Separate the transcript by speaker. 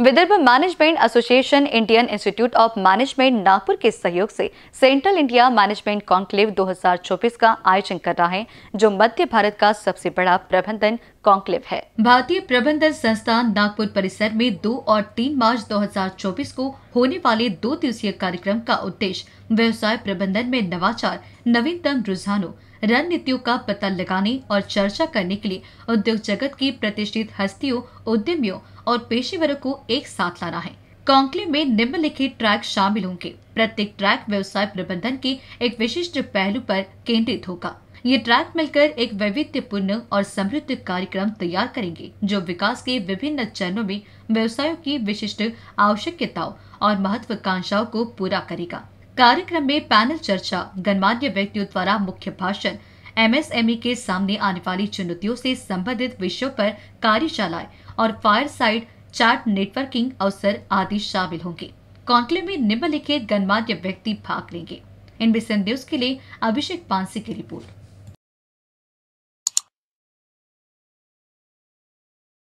Speaker 1: Vidarbha management association Indian institute of management Nagpur के सहयोग से सेंट्रल इंडिया मैनेजमेंट कॉन्क्लेव 2024 का आयोजन कर रहा है जो मध्य भारत का सबसे बड़ा प्रबंधन कॉन्क्लेव है भारतीय प्रबंधन संस्थान नागपुर परिसर में 2 और 3 मार्च 2024 को होने वाले दो दिवसीय कार्यक्रम का उद्देश्य व्यवसाय प्रबंधन में नवाचार नवीनतम रुझानों रणनीतियों का पता लगाने और चर्चा करने के लिए उद्योग जगत की प्रतिष्ठित हस्तियों उद्यमियों और पेशेवरों को एक साथ लाना है कॉन्क्लेव में निम्नलिखित ट्रैक शामिल होंगे प्रत्येक ट्रैक व्यवसाय प्रबंधन के एक विशिष्ट पहलू पर केंद्रित होगा ये ट्रैक मिलकर एक वैविध्यपूर्ण और समृद्ध कार्यक्रम तैयार करेंगे जो विकास के विभिन्न चरणों में व्यवसायों की विशिष्ट आवश्यकताओं और महत्वाकांक्षाओं को पूरा करेगा कार्यक्रम में पैनल चर्चा गणमान्य व्यक्तियों द्वारा मुख्य भाषण एमएसएमई के सामने आने वाली चुनौतियों से संबंधित विषयों पर कार्यशालाएं और फायर साइड चार्ट नेटवर्किंग अवसर आदि शामिल होंगे कॉन्क्लेव में निम्नलिखित गणमान्य व्यक्ति भाग लेंगे इनबी न्यूज के लिए अभिषेक पांसी की रिपोर्ट